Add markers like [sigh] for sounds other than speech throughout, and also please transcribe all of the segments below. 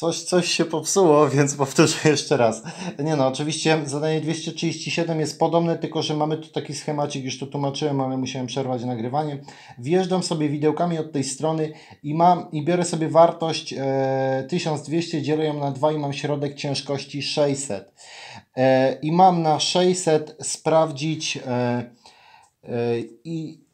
Coś, coś się popsuło, [laughs] więc powtórzę jeszcze raz. Nie no, oczywiście zadanie 237 jest podobne, tylko że mamy tu taki schemacik, już to tłumaczyłem, ale musiałem przerwać nagrywanie. Wjeżdżam sobie widełkami od tej strony i mam i biorę sobie wartość e, 1200, dzielę ją na 2 i mam środek ciężkości 600. E, I mam na 600 sprawdzić e, e i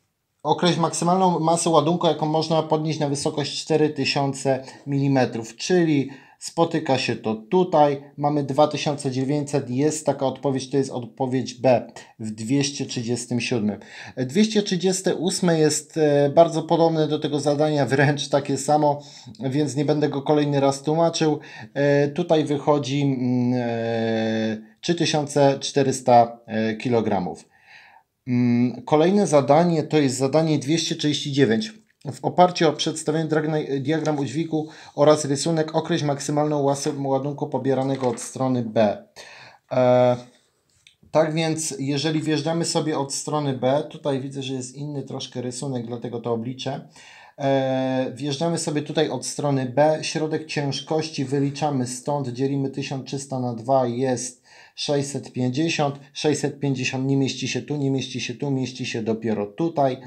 określ maksymalną masę ładunku, jaką można podnieść na wysokość 4000 mm, czyli spotyka się to tutaj, mamy 2900, jest taka odpowiedź, to jest odpowiedź B w 237. 238 jest e, bardzo podobne do tego zadania, [laughs] wręcz takie samo, więc nie będę go kolejny raz tłumaczył. E, tutaj wychodzi 3400 mm, e, kg. Mm, kolejne zadanie to jest zadanie 239. W oparciu o przedstawiony diagram udźwigu oraz rysunek określ maksymalną łasę ładunku pobieranego od strony B. E, tak więc, jeżeli wjeżdżamy sobie od strony B, tutaj widzę, że jest inny troszkę rysunek, dlatego to obliczę. E, wjeżdżamy sobie tutaj od strony B, środek ciężkości wyliczamy stąd, dzielimy 1300 na 2 jest 650, 650 nie mieści się tu, nie mieści się tu, mieści się dopiero tutaj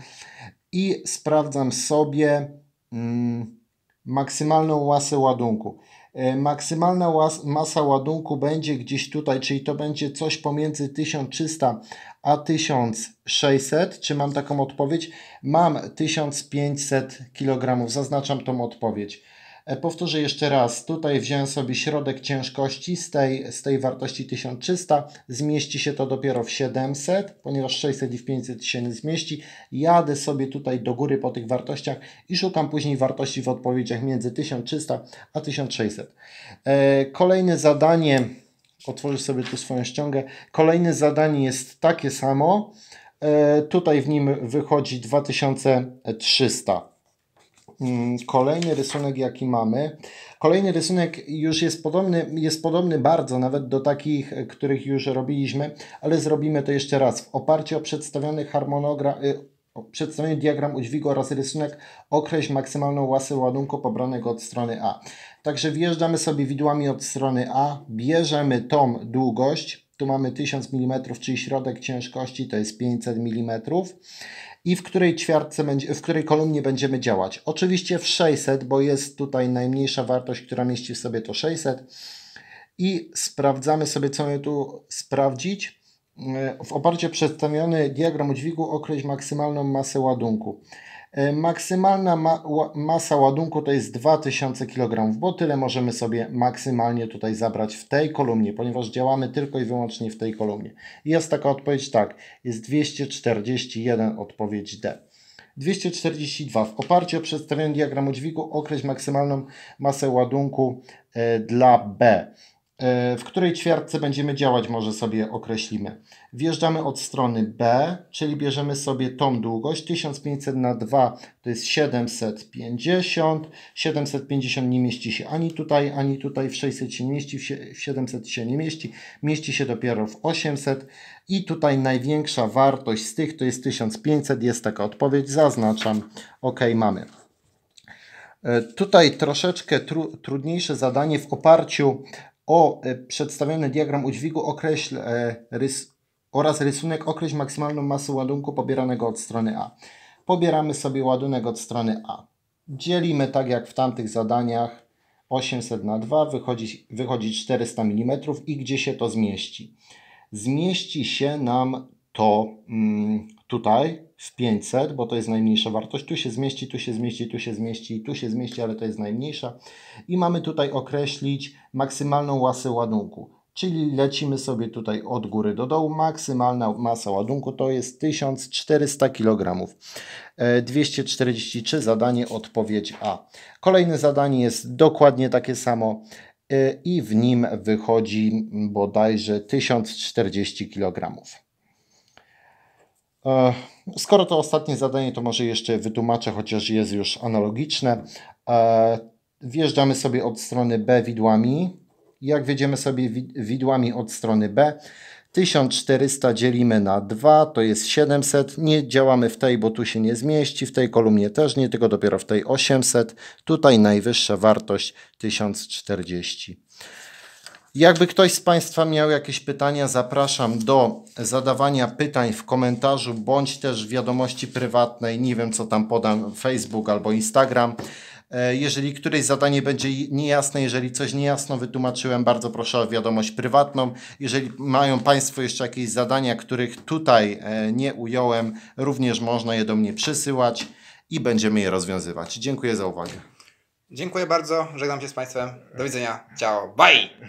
i sprawdzam sobie mm, maksymalną łasę ładunku. E, maksymalna masa ładunku będzie gdzieś tutaj, czyli to będzie coś pomiędzy 1300 a 1600. Czy mam taką odpowiedź? Mam 1500 kg. Zaznaczam tą odpowiedź. E, powtórzę jeszcze raz. Tutaj wziąłem sobie środek ciężkości z tej, z tej wartości 1300. Zmieści się to dopiero w 700, ponieważ 600 i w 500 się nie zmieści. Jadę sobie tutaj do góry po tych wartościach i szukam później wartości w odpowiedziach między 1300 a 1600. E, kolejne zadanie, otworzę sobie tu swoją ściągę. Kolejne zadanie jest takie samo. E, tutaj w nim wychodzi 2300. Mm, kolejny rysunek, jaki mamy. Kolejny rysunek już jest podobny, jest podobny bardzo nawet do takich, e, których już robiliśmy, ale zrobimy to jeszcze raz. W oparciu o przedstawiony harmonogram, e, przedstawiony diagram udźwigu oraz rysunek określ maksymalną łasę ładunku pobranego od strony A. Także wjeżdżamy sobie widłami od strony A, bierzemy tą długość, tu mamy 1000 mm, czyli środek ciężkości to jest 500 mm i w której ćwiartce, będzie, w której kolumnie będziemy działać. Oczywiście w 600, bo jest tutaj najmniejsza wartość, która mieści w sobie to 600 i sprawdzamy sobie, co mamy tu sprawdzić. E, w oparciu o przedstawiony diagram dźwigu określ maksymalną masę ładunku. E, maksymalna ma masa ładunku to jest 2000 kg, bo tyle możemy sobie maksymalnie tutaj zabrać w tej kolumnie, ponieważ działamy tylko i wyłącznie w tej kolumnie. Jest taka odpowiedź tak, jest 241 odpowiedź D. 242. W oparciu o przedstawiony diagram dźwigu określ maksymalną masę ładunku y, dla B. E, w której ćwiartce będziemy działać, może sobie określimy. Wjeżdżamy od strony B, czyli bierzemy sobie tą długość, 1500 na 2 to jest 750, 750 nie mieści się ani tutaj, ani tutaj, w 600 się nie mieści, w 700 się nie mieści, mieści się dopiero w 800 i tutaj największa wartość z tych to jest 1500, jest taka odpowiedź, zaznaczam, ok, mamy. E, tutaj troszeczkę tru trudniejsze zadanie w oparciu o e, przedstawiony diagram udźwigu określ e, rys oraz rysunek określ maksymalną masę ładunku pobieranego od strony A. Pobieramy sobie ładunek od strony A. Dzielimy tak jak w tamtych zadaniach 800 na 2 wychodzi, wychodzi 400 mm i gdzie się to zmieści? Zmieści się nam to mm, tutaj w 500, bo to jest najmniejsza wartość, tu się zmieści, tu się zmieści, tu się zmieści, tu się zmieści, ale to jest najmniejsza. I mamy tutaj określić maksymalną łasę ładunku, czyli lecimy sobie tutaj od góry do dołu. Maksymalna masa ładunku to jest 1400 kg. 243 zadanie, odpowiedź A. Kolejne zadanie jest dokładnie takie samo e, i w nim wychodzi bodajże 1040 kg. E, skoro to ostatnie zadanie, to może jeszcze wytłumaczę, chociaż jest już analogiczne. E, wjeżdżamy sobie od strony B widłami. Jak wjedziemy sobie widłami od strony B, 1400 dzielimy na 2, to jest 700. Nie działamy w tej, bo tu się nie zmieści, w tej kolumnie też nie, tylko dopiero w tej 800. Tutaj najwyższa wartość 1040. Jakby ktoś z Państwa miał jakieś pytania, zapraszam do zadawania pytań w komentarzu bądź też wiadomości prywatnej. Nie wiem, co tam podam, Facebook albo Instagram. E, jeżeli któreś zadanie będzie niejasne, jeżeli coś niejasno wytłumaczyłem, bardzo proszę o wiadomość prywatną. Jeżeli mają Państwo jeszcze jakieś zadania, których tutaj e, nie ująłem, również można je do mnie przysyłać i będziemy je rozwiązywać. Dziękuję za uwagę. Dziękuję bardzo, żegnam się z Państwem. Do widzenia. Ciao. Bye!